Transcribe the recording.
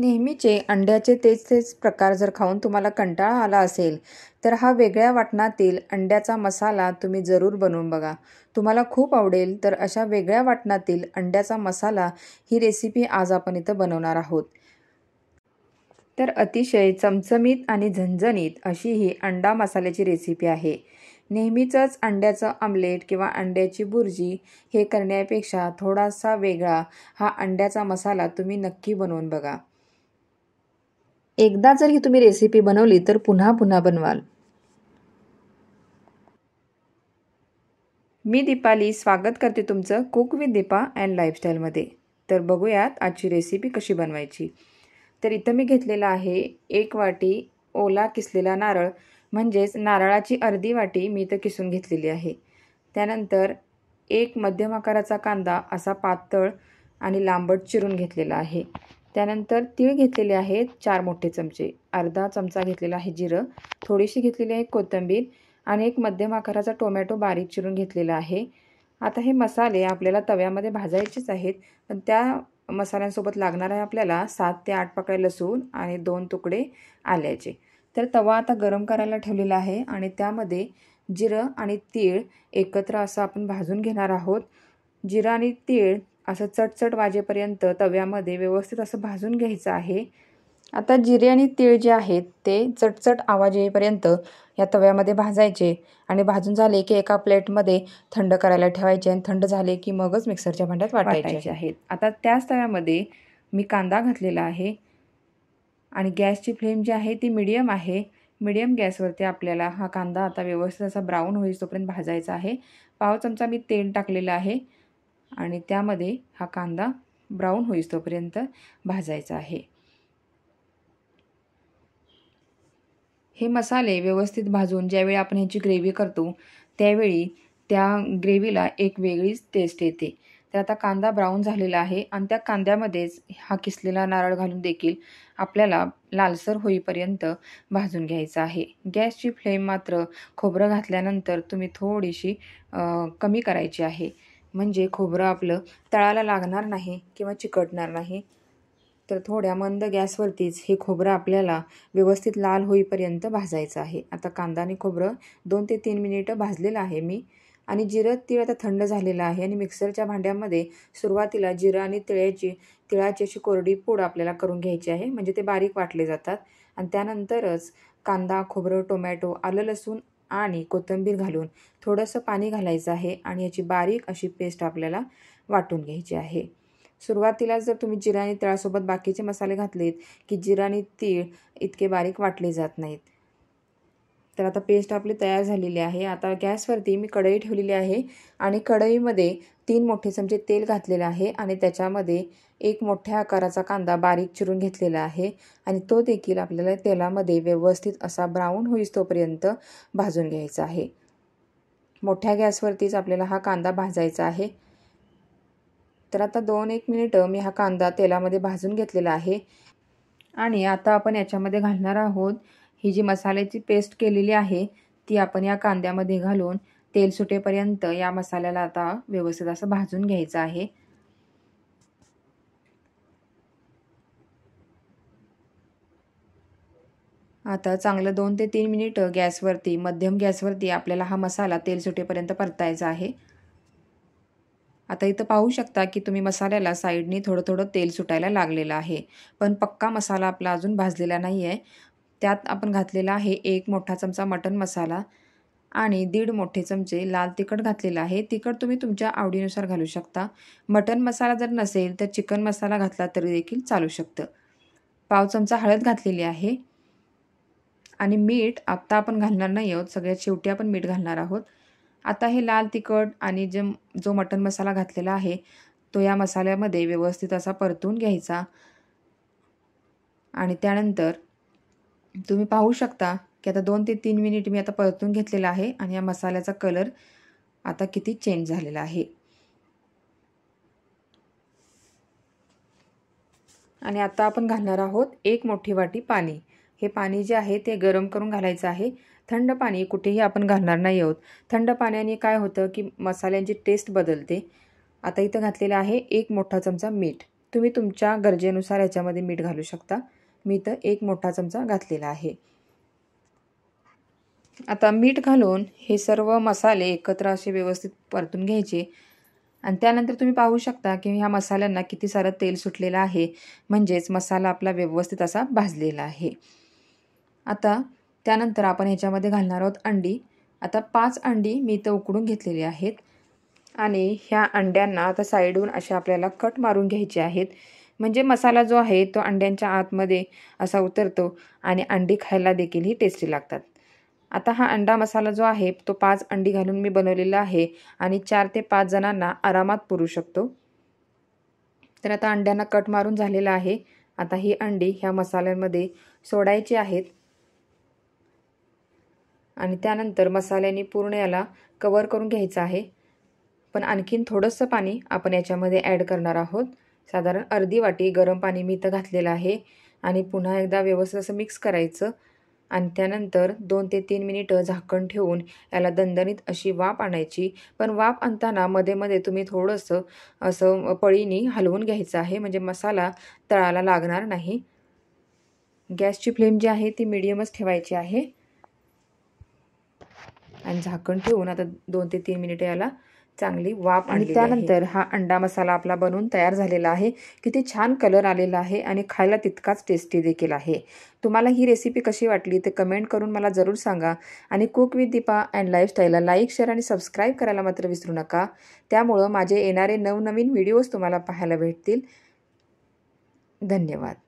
नेहमीचे अंड्याचे तेच तेच प्रकार जर खाऊन तुम्हाला कंटाळा आला असेल तर हा वेगळ्या वाटणातील अंड्याचा मसाला तुम्ही जरूर बनवून बघा तुम्हाला खूप आवडेल तर अशा वेगळ्या वाटणातील अंड्याचा मसाला ही रेसिपी आज आपण इथं बनवणार आहोत तर अतिशय चमचमीत आणि झणझणीत अशी ही अंडा मसाल्याची रेसिपी आहे नेहमीचंच अंड्याचं आमलेट किंवा अंड्याची बुर्जी हे करण्यापेक्षा थोडासा वेगळा हा अंड्याचा मसाला तुम्ही नक्की बनवून बघा एकदा जर ही तुम्ही रेसिपी बनवली तर पुन्हा पुन्हा बनवाल मी दीपाली स्वागत करते तुमचं कुक विथ दीपा अँड लाईफस्टाईलमध्ये तर बघूयात आजची रेसिपी कशी बनवायची तर इथं मी घेतलेला आहे एक वाटी ओला किसलेला नारळ म्हणजेच नारळाची अर्धी वाटी मी इथं किसून घेतलेली आहे त्यानंतर एक मध्यम आकाराचा कांदा असा पातळ आणि लांबट चिरून घेतलेला आहे त्यानंतर तीळ घेतलेले आहेत चार मोठे चमचे अर्धा चमचा घेतलेला आहे जिरं थोडीशी घेतलेली आहे कोथिंबीर आणि एक मध्यम आकाराचा टोमॅटो बारीक चिरून घेतलेला आहे आता हे मसाले आपल्याला तव्यामध्ये भाजायचेच आहेत पण त्या मसाल्यांसोबत लागणार आहे आपल्याला सात ते आठ पाकळ्या लसूण आणि दोन तुकडे आल्याचे तर तवा आता गरम करायला ठेवलेला आहे आणि त्यामध्ये जिरं आणि तीळ एकत्र असं आपण भाजून घेणार आहोत जिरं आणि तीळ असं चटचट वाजेपर्यंत तव्यामध्ये व्यवस्थित असं भाजून घ्यायचं आहे आता जिरे आणि तीळ जे आहेत ते चटचट आवाज येईपर्यंत या तव्यामध्ये भाजायचे आणि भाजून झाले की एका प्लेटमध्ये थंड करायला ठेवायचे आणि थंड झाले की मगच मिक्सरच्या भांड्यात वाटायचे आहेत आता त्याच तव्यामध्ये मी कांदा घातलेला आहे आणि गॅसची फ्लेम जी आहे ती मिडियम आहे मिडियम गॅसवरती आपल्याला हा कांदा आता व्यवस्थित असा ब्राऊन होईल तोपर्यंत भाजायचा आहे पाव चमचा मी तेल टाकलेलं आहे आणि त्यामध्ये हा कांदा ब्राऊन होईस तोपर्यंत भाजायचा आहे हे मसाले व्यवस्थित भाजून ज्यावेळी आपण ह्याची ग्रेव्ही करतो त्यावेळी त्या ग्रेव्हीला एक वेगळीच टेस्ट येते तर आता कांदा ब्राऊन झालेला आहे आणि त्या कांद्यामध्येच हा किसलेला नारळ घालून देखील आपल्याला लालसर होईपर्यंत भाजून घ्यायचा आहे गॅसची फ्लेम मात्र खोबरं घातल्यानंतर तुम्ही थोडीशी कमी करायची आहे म्हणजे खोबरं आपलं तळाला लागणार नाही किंवा चिकटणार नाही तर थोड्या मंद गॅसवरतीच हे खोबरं आपल्याला व्यवस्थित लाल होईपर्यंत भाजायचं आहे आता कांदा आणि खोबरं दोन ते तीन मिनिटं भाजलेलं आहे मी आणि जिरं तीळ आता थंड झालेलं आहे आणि मिक्सरच्या भांड्यामध्ये सुरुवातीला जिरं आणि तिळ्याची तिळाची अशी कोरडी पूड आपल्याला करून घ्यायची आहे म्हणजे ते बारीक वाटले जातात आणि त्यानंतरच कांदा खोबरं टोमॅटो आलं लसूण आणि कोथिंबीर घालून थोडंसं पाणी घालायचं आहे आणि याची बारीक अशी पेस्ट आपल्याला वाटून घ्यायची आहे सुरुवातीला जर तुम्ही जिरा आणि तिळासोबत बाकीचे मसाले घातलेत की जिरा आणि तीळ इतके बारीक वाटले जात नाहीत तर आता पेस्ट आपली तयार झालेली आहे आता गॅसवरती मी कढई ठेवलेली आहे आणि कढईमध्ये तीन मोठे चमचे तेल घातलेलं आहे आणि त्याच्यामध्ये एक मोठ्या आकाराचा कांदा बारीक चिरून घेतलेला आहे आणि तो देखील आपल्याला तेलामध्ये व्यवस्थित असा ब्राऊन होईस तोपर्यंत भाजून घ्यायचा आहे मोठ्या गॅसवरतीच आपल्याला हा कांदा भाजायचा आहे तर आता दोन एक मिनिटं मी हा कांदा तेलामध्ये भाजून घेतलेला आहे आणि आता आपण याच्यामध्ये घालणार आहोत ही जी मसाल्याची पेस्ट केलेली आहे ती आपण या कांद्यामध्ये घालून तेल सुटेपर्यंत या मसाल्याला आता व्यवस्थित असं भाजून घ्यायचं आहे आता चांगलं दोन ते तीन मिनिट गॅसवरती मध्यम गॅसवरती आपल्याला हा मसाला तेल सुटेपर्यंत परतायचा आहे आता इथं पाहू शकता की तुम्ही मसाल्याला साईडनी थोडं थोडं तेल सुटायला लागलेलं आहे पण पक्का मसाला आपला अजून भाजलेला नाही त्यात आपण घातलेला आहे एक मोठा चमचा मटन मसाला आणि दीड मोठे चमचे लाल तिखट घातलेलं आहे तिखट तुम्ही तुमच्या आवडीनुसार घालू शकता मटन मसाला जर नसेल तर चिकन मसाला घातला तरी देखील चालू शकतं पाव चमचा हळद घातलेली आहे आणि मीठ आत्ता आपण घालणार नाही आहोत सगळ्यात शेवटी आपण मीठ घालणार आहोत आता हे लाल तिखट आणि जे जो मटन मसाला घातलेला आहे तो या मसाल्यामध्ये व्यवस्थित असा परतून घ्यायचा आणि त्यानंतर तुम्ही पाहू शकता की आता दोन ते तीन मिनिट मी आता परतून घेतलेला आहे आणि या मसाल्याचा कलर आता किती चेंज झालेला आहे आणि आता आपण घालणार आहोत एक मोठी वाटी पाणी हे पाणी जे आहे ते गरम करून घालायचं आहे थंड पाणी कुठेही आपण घालणार नाही आहोत थंड पाण्याने काय होतं की मसाल्यांची टेस्ट बदलते आता इथं घातलेलं आहे एक मोठा चमचा मीठ तुम्ही तुमच्या गरजेनुसार याच्यामध्ये मीठ घालू शकता मी तर एक मोठा चमचा घातलेला आहे आता मीठ घालून हे सर्व मसाले एकत्र असे व्यवस्थित परतून घ्यायचे आणि त्यानंतर तुम्ही पाहू शकता की ह्या मसाल्यांना किती सारं तेल सुटलेलं आहे म्हणजेच मसाला आपला व्यवस्थित असा भाजलेला आहे आता त्यानंतर आपण ह्याच्यामध्ये घालणार आहोत अंडी आता पाच अंडी मी इथं उकडून घेतलेली आहेत आणि ह्या अंड्यांना आता साईडहून अशा आपल्याला कट मारून घ्यायचे आहेत म्हणजे मसाला जो आहे तो अंड्यांच्या आतमध्ये असा उतरतो आणि अंडी खायला देखील ही टेस्टी लागतात आता हा अंडा मसाला जो आहे तो पाच अंडी घालून मी बनवलेला आहे आणि चार ते पाच जणांना आरामात पुरू शकतो तर आता अंड्यांना कट मारून झालेला आहे आता ही अंडी ह्या मसाल्यांमध्ये सोडायची आहेत आणि त्यानंतर मसाल्याने पूर्ण याला कवर करून घ्यायचं आहे पण आणखीन थोडंसं पाणी आपण याच्यामध्ये ॲड करणार आहोत साधारण अर्धी वाटी गरम पाणी मी इथं घातलेलं आहे आणि पुन्हा एकदा व्यवस्थित असं मिक्स करायचं आणि त्यानंतर दोन ते तीन मिनिटं झाकण ठेवून याला दणदणीत अशी वाफ आणायची पण वाफ आणताना मध्ये मध्ये तुम्ही थोडंसं असं पळीनी हलवून घ्यायचं आहे म्हणजे मसाला तळाला लागणार नाही गॅसची फ्लेम जी आहे ती मिडियमच ठेवायची आहे आणि झाकण ठेवून आता दोन ते तीन मिनिटं याला चांगली वाफ आणि त्यानंतर हा अंडा मसाला आपला बनवून तयार झालेला आहे किती छान कलर आलेला आहे आणि खायला तितकाच टेस्टी देखील आहे तुम्हाला ही रेसिपी कशी वाटली ते कमेंट करून मला जरूर सांगा आणि कुक विथ दीपा अँड लाईफस्टाईलला लाईक शेअर आणि सबस्क्राईब करायला मात्र विसरू नका त्यामुळं माझे येणारे नवनवीन व्हिडिओज तुम्हाला पाहायला भेटतील धन्यवाद